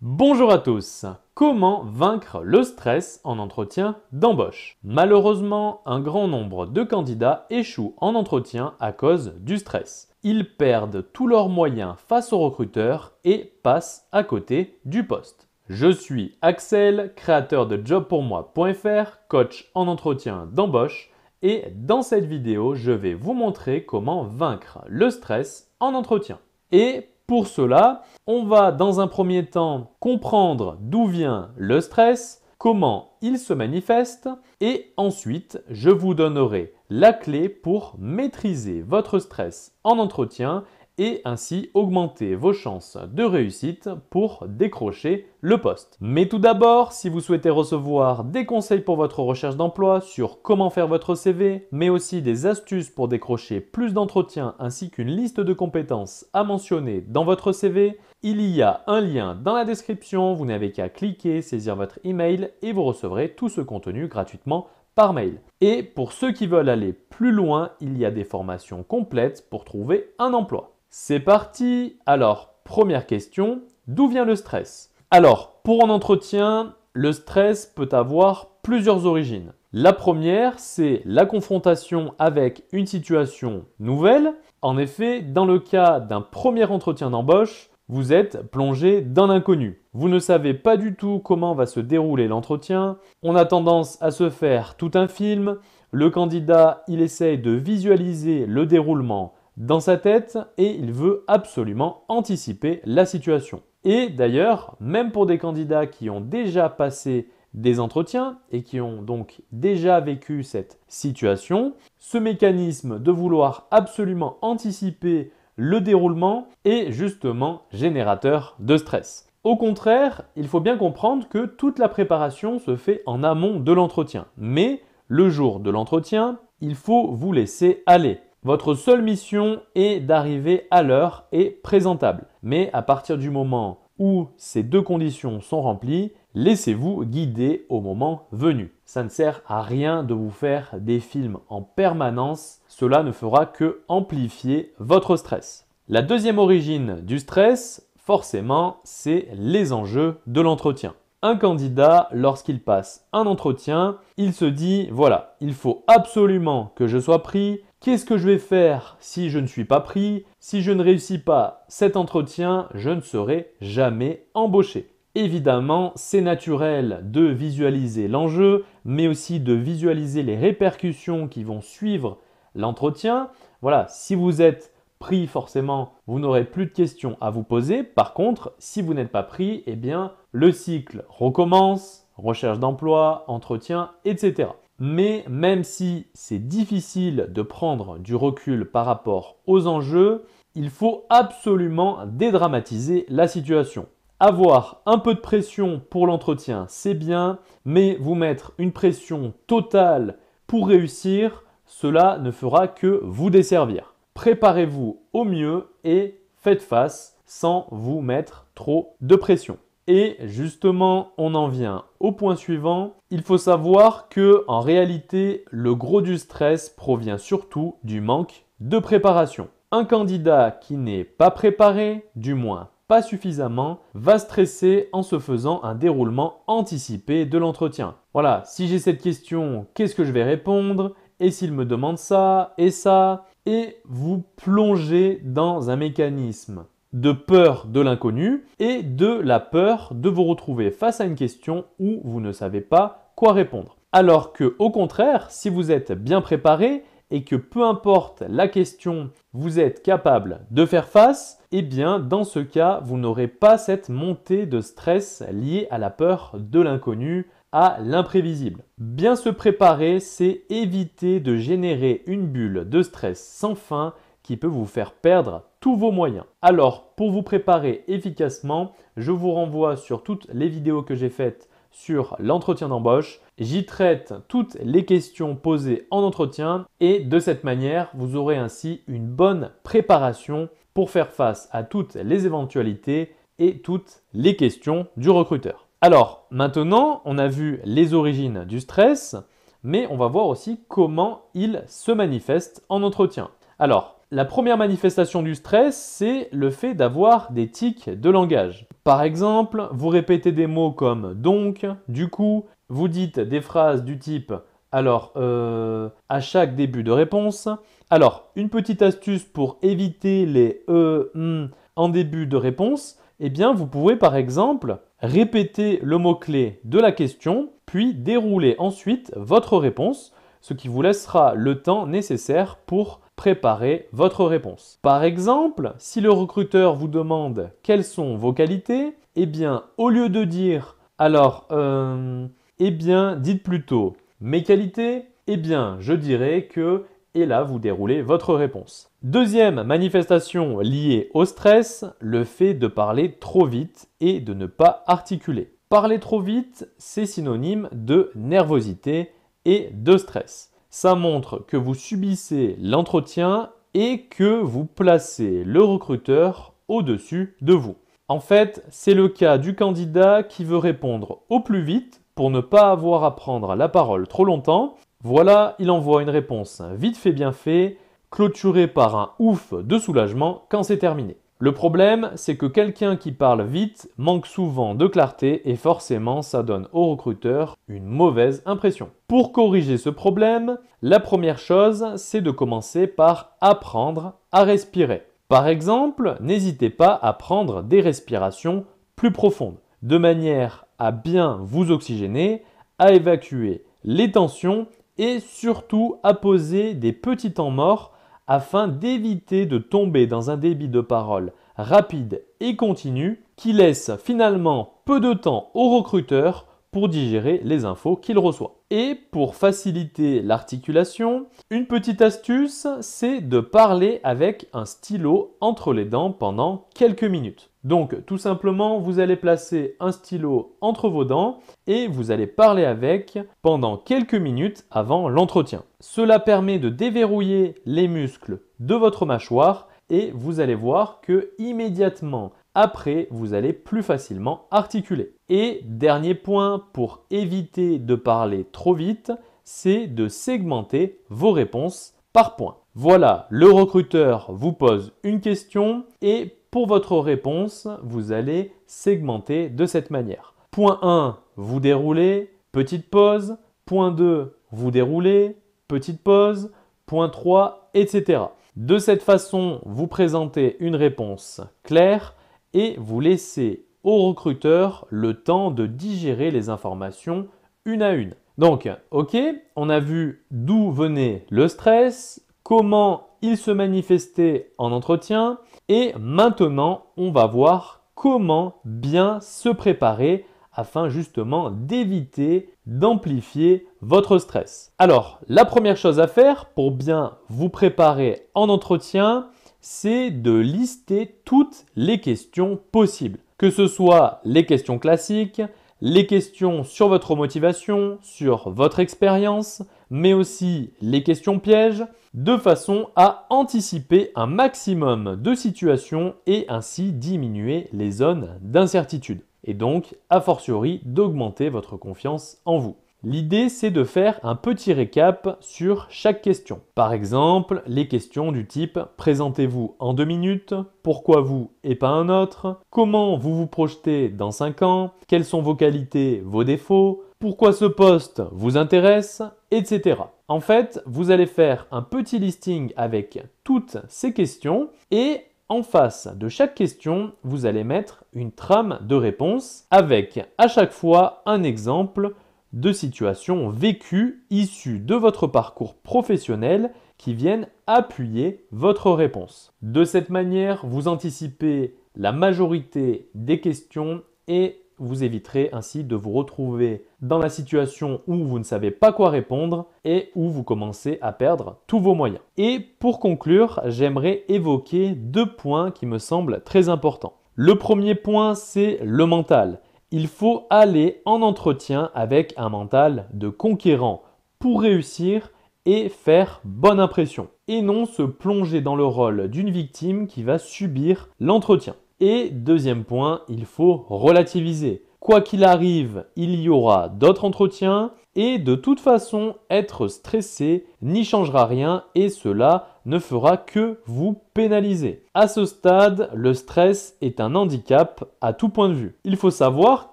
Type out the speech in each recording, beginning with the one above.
Bonjour à tous Comment vaincre le stress en entretien d'embauche Malheureusement, un grand nombre de candidats échouent en entretien à cause du stress. Ils perdent tous leurs moyens face aux recruteurs et passent à côté du poste. Je suis Axel, créateur de jobpourmoi.fr, coach en entretien d'embauche, et dans cette vidéo, je vais vous montrer comment vaincre le stress en entretien. Et pour cela, on va dans un premier temps comprendre d'où vient le stress, comment il se manifeste et ensuite je vous donnerai la clé pour maîtriser votre stress en entretien et ainsi augmenter vos chances de réussite pour décrocher le poste. Mais tout d'abord, si vous souhaitez recevoir des conseils pour votre recherche d'emploi sur comment faire votre CV, mais aussi des astuces pour décrocher plus d'entretiens ainsi qu'une liste de compétences à mentionner dans votre CV, il y a un lien dans la description, vous n'avez qu'à cliquer, saisir votre email et vous recevrez tout ce contenu gratuitement par mail. Et pour ceux qui veulent aller plus loin, il y a des formations complètes pour trouver un emploi. C'est parti Alors, première question, d'où vient le stress Alors, pour un entretien, le stress peut avoir plusieurs origines. La première, c'est la confrontation avec une situation nouvelle. En effet, dans le cas d'un premier entretien d'embauche, vous êtes plongé dans l'inconnu. Vous ne savez pas du tout comment va se dérouler l'entretien. On a tendance à se faire tout un film. Le candidat, il essaye de visualiser le déroulement dans sa tête et il veut absolument anticiper la situation. Et d'ailleurs, même pour des candidats qui ont déjà passé des entretiens et qui ont donc déjà vécu cette situation, ce mécanisme de vouloir absolument anticiper le déroulement est justement générateur de stress. Au contraire, il faut bien comprendre que toute la préparation se fait en amont de l'entretien. Mais le jour de l'entretien, il faut vous laisser aller. Votre seule mission est d'arriver à l'heure et présentable. Mais à partir du moment où ces deux conditions sont remplies, laissez-vous guider au moment venu. Ça ne sert à rien de vous faire des films en permanence, cela ne fera que amplifier votre stress. La deuxième origine du stress, forcément, c'est les enjeux de l'entretien. Un candidat, lorsqu'il passe un entretien, il se dit, voilà, il faut absolument que je sois pris, Qu'est-ce que je vais faire si je ne suis pas pris Si je ne réussis pas cet entretien, je ne serai jamais embauché. Évidemment, c'est naturel de visualiser l'enjeu, mais aussi de visualiser les répercussions qui vont suivre l'entretien. Voilà, si vous êtes pris, forcément, vous n'aurez plus de questions à vous poser. Par contre, si vous n'êtes pas pris, eh bien, le cycle recommence, recherche d'emploi, entretien, etc. Mais même si c'est difficile de prendre du recul par rapport aux enjeux, il faut absolument dédramatiser la situation. Avoir un peu de pression pour l'entretien, c'est bien, mais vous mettre une pression totale pour réussir, cela ne fera que vous desservir. Préparez-vous au mieux et faites face sans vous mettre trop de pression. Et justement, on en vient au point suivant. Il faut savoir que en réalité, le gros du stress provient surtout du manque de préparation. Un candidat qui n'est pas préparé, du moins pas suffisamment, va stresser en se faisant un déroulement anticipé de l'entretien. Voilà, si j'ai cette question, qu'est-ce que je vais répondre Et s'il me demande ça et ça Et vous plongez dans un mécanisme de peur de l'inconnu et de la peur de vous retrouver face à une question où vous ne savez pas quoi répondre. Alors que au contraire, si vous êtes bien préparé et que peu importe la question, vous êtes capable de faire face, eh bien dans ce cas, vous n'aurez pas cette montée de stress liée à la peur de l'inconnu, à l'imprévisible. Bien se préparer, c'est éviter de générer une bulle de stress sans fin peut vous faire perdre tous vos moyens. Alors, pour vous préparer efficacement, je vous renvoie sur toutes les vidéos que j'ai faites sur l'entretien d'embauche. J'y traite toutes les questions posées en entretien et de cette manière, vous aurez ainsi une bonne préparation pour faire face à toutes les éventualités et toutes les questions du recruteur. Alors maintenant, on a vu les origines du stress, mais on va voir aussi comment il se manifeste en entretien. Alors, la première manifestation du stress, c'est le fait d'avoir des tics de langage. Par exemple, vous répétez des mots comme donc, du coup, vous dites des phrases du type alors, euh, à chaque début de réponse. Alors, une petite astuce pour éviter les euh hmm »,« en début de réponse, eh bien, vous pouvez par exemple répéter le mot-clé de la question, puis dérouler ensuite votre réponse, ce qui vous laissera le temps nécessaire pour préparez votre réponse. Par exemple, si le recruteur vous demande quelles sont vos qualités, eh bien, au lieu de dire alors, euh, eh bien, dites plutôt mes qualités, eh bien, je dirais que et là, vous déroulez votre réponse. Deuxième manifestation liée au stress, le fait de parler trop vite et de ne pas articuler. Parler trop vite, c'est synonyme de nervosité et de stress. Ça montre que vous subissez l'entretien et que vous placez le recruteur au-dessus de vous. En fait, c'est le cas du candidat qui veut répondre au plus vite pour ne pas avoir à prendre la parole trop longtemps. Voilà, il envoie une réponse vite fait bien fait, clôturée par un ouf de soulagement quand c'est terminé. Le problème, c'est que quelqu'un qui parle vite manque souvent de clarté et forcément ça donne au recruteur une mauvaise impression. Pour corriger ce problème, la première chose, c'est de commencer par apprendre à respirer. Par exemple, n'hésitez pas à prendre des respirations plus profondes, de manière à bien vous oxygéner, à évacuer les tensions et surtout à poser des petits temps morts afin d'éviter de tomber dans un débit de parole rapide et continu qui laisse finalement peu de temps aux recruteurs digérer les infos qu'il reçoit. Et pour faciliter l'articulation, une petite astuce, c'est de parler avec un stylo entre les dents pendant quelques minutes. Donc tout simplement, vous allez placer un stylo entre vos dents et vous allez parler avec pendant quelques minutes avant l'entretien. Cela permet de déverrouiller les muscles de votre mâchoire et vous allez voir que immédiatement après, vous allez plus facilement articuler. Et dernier point pour éviter de parler trop vite, c'est de segmenter vos réponses par points. Voilà, le recruteur vous pose une question et pour votre réponse, vous allez segmenter de cette manière. Point 1, vous déroulez, petite pause. Point 2, vous déroulez, petite pause. Point 3, etc. De cette façon, vous présentez une réponse claire, et vous laissez au recruteur le temps de digérer les informations une à une. Donc, ok, on a vu d'où venait le stress, comment il se manifestait en entretien, et maintenant, on va voir comment bien se préparer afin justement d'éviter d'amplifier votre stress. Alors, la première chose à faire pour bien vous préparer en entretien, c'est de lister toutes les questions possibles. Que ce soit les questions classiques, les questions sur votre motivation, sur votre expérience, mais aussi les questions pièges, de façon à anticiper un maximum de situations et ainsi diminuer les zones d'incertitude. Et donc, a fortiori, d'augmenter votre confiance en vous. L'idée, c'est de faire un petit récap sur chaque question. Par exemple, les questions du type Présentez-vous en deux minutes Pourquoi vous et pas un autre Comment vous vous projetez dans 5 ans Quelles sont vos qualités, vos défauts Pourquoi ce poste vous intéresse Etc. En fait, vous allez faire un petit listing avec toutes ces questions et en face de chaque question, vous allez mettre une trame de réponse avec à chaque fois un exemple de situations vécues issues de votre parcours professionnel qui viennent appuyer votre réponse. De cette manière, vous anticipez la majorité des questions et vous éviterez ainsi de vous retrouver dans la situation où vous ne savez pas quoi répondre et où vous commencez à perdre tous vos moyens. Et pour conclure, j'aimerais évoquer deux points qui me semblent très importants. Le premier point, c'est le mental. Il faut aller en entretien avec un mental de conquérant pour réussir et faire bonne impression, et non se plonger dans le rôle d'une victime qui va subir l'entretien. Et deuxième point, il faut relativiser. Quoi qu'il arrive, il y aura d'autres entretiens, et de toute façon, être stressé n'y changera rien, et cela ne fera que vous pénaliser. À ce stade, le stress est un handicap à tout point de vue. Il faut savoir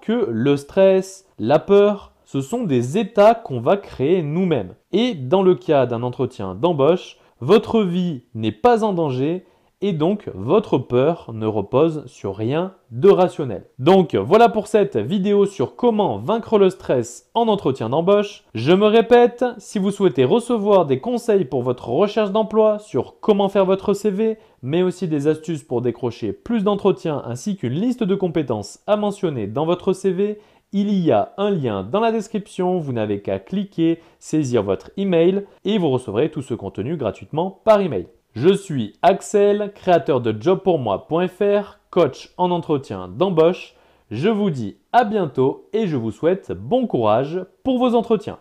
que le stress, la peur, ce sont des états qu'on va créer nous-mêmes. Et dans le cas d'un entretien d'embauche, votre vie n'est pas en danger et donc votre peur ne repose sur rien de rationnel. Donc voilà pour cette vidéo sur comment vaincre le stress en entretien d'embauche. Je me répète, si vous souhaitez recevoir des conseils pour votre recherche d'emploi sur comment faire votre CV, mais aussi des astuces pour décrocher plus d'entretiens ainsi qu'une liste de compétences à mentionner dans votre CV, il y a un lien dans la description, vous n'avez qu'à cliquer, saisir votre email et vous recevrez tout ce contenu gratuitement par email. Je suis Axel, créateur de jobpourmoi.fr, coach en entretien d'embauche. Je vous dis à bientôt et je vous souhaite bon courage pour vos entretiens.